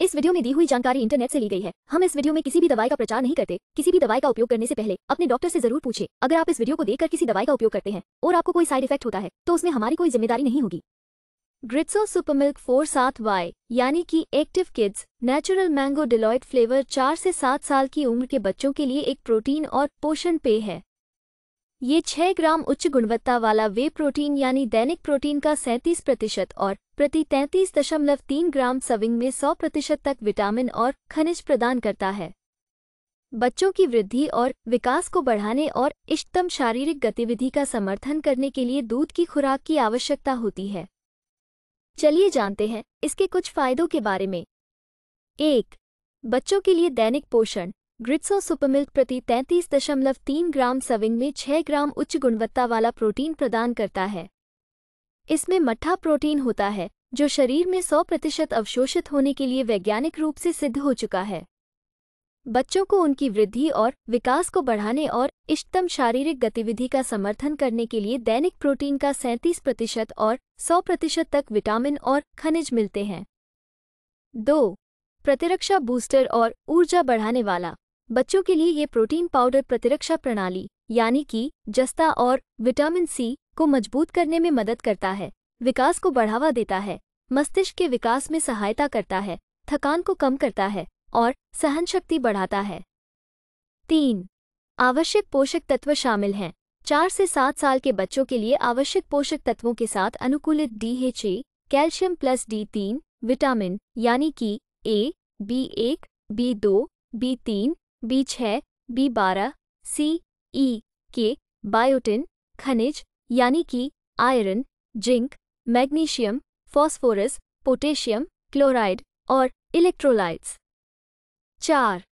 इस वीडियो में दी हुई जानकारी इंटरनेट से ली गई है हम इस वीडियो में किसी भी दवाई का प्रचार नहीं करते किसी भी दवाई का उपयोग करने से पहले अपने डॉक्टर से जरूर पूछे अगर आप इस वीडियो को देखकर किसी दवाई का उपयोग करते हैं और आपको कोई साइड इफेक्ट होता है तो उसमें हमारी कोई जिम्मेदारी नहीं होगी ग्रिट्सो सुपर मिल्क फोर सात वाई यानी कि active kids natural mango delight flavour चार से सात साल की उम्र के बच्चों के लिए एक प्रोटीन और पोषण पेय है ये 6 ग्राम उच्च गुणवत्ता वाला वे प्रोटीन यानी दैनिक प्रोटीन का 37 प्रतिशत और प्रति 33.3 ग्राम सविंग में 100 प्रतिशत तक विटामिन और खनिज प्रदान करता है बच्चों की वृद्धि और विकास को बढ़ाने और इष्टतम शारीरिक गतिविधि का समर्थन करने के लिए दूध की खुराक की आवश्यकता होती है चलिए जानते हैं इसके कुछ फायदों के बारे में एक बच्चों के लिए दैनिक पोषण ग्रिट्सो सुपरमिल्क प्रति 33.3 ग्राम सविंग में 6 ग्राम उच्च गुणवत्ता वाला प्रोटीन प्रदान करता है इसमें मट्ठा प्रोटीन होता है जो शरीर में 100 प्रतिशत अवशोषित होने के लिए वैज्ञानिक रूप से सिद्ध हो चुका है बच्चों को उनकी वृद्धि और विकास को बढ़ाने और इष्टतम शारीरिक गतिविधि का समर्थन करने के लिए दैनिक प्रोटीन का 37 प्रतिशत और 100 प्रतिशत तक विटामिन और खनिज मिलते हैं दो प्रतिरक्षा बूस्टर और ऊर्जा बढ़ाने वाला बच्चों के लिए ये प्रोटीन पाउडर प्रतिरक्षा प्रणाली यानी कि जस्ता और विटामिन सी को मजबूत करने में मदद करता है विकास को बढ़ावा देता है मस्तिष्क के विकास में सहायता करता है थकान को कम करता है और सहन शक्ति बढ़ाता है तीन आवश्यक पोषक तत्व शामिल हैं चार से सात साल के बच्चों के लिए आवश्यक पोषक तत्वों के साथ अनुकूलित डीएचए कैल्शियम प्लस डी तीन विटामिन यानी कि ए बी एक बी दो बी तीन बीच है बी बारह सी ई के बायोटिन खनिज यानी कि iron zinc magnesium phosphorus potassium chloride और इलेक्ट्रोलाइट्स चार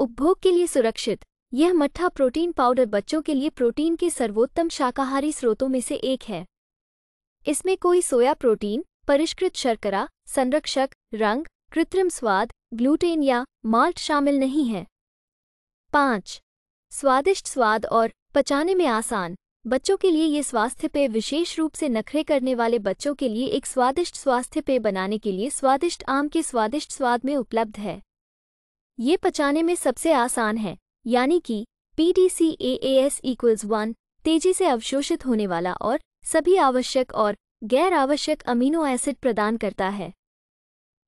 उपभोग के लिए सुरक्षित यह मट्ठा प्रोटीन पाउडर बच्चों के लिए प्रोटीन के सर्वोत्तम शाकाहारी स्रोतों में से एक है इसमें कोई सोया प्रोटीन परिष्कृत शर्करा संरक्षक रंग कृत्रिम स्वाद ग्लूटेन या माल्ट शामिल नहीं है पाँच स्वादिष्ट स्वाद और पचाने में आसान बच्चों के लिए ये स्वास्थ्य पेय विशेष रूप से नखरे करने वाले बच्चों के लिए एक स्वादिष्ट स्वास्थ्य पेय बनाने के लिए स्वादिष्ट आम के स्वादिष्ट स्वाद में उपलब्ध है ये पचाने में सबसे आसान है यानी कि P D C A S equals one तेजी से अवशोषित होने वाला और सभी आवश्यक और गैर आवश्यक अमीनो एसिड प्रदान करता है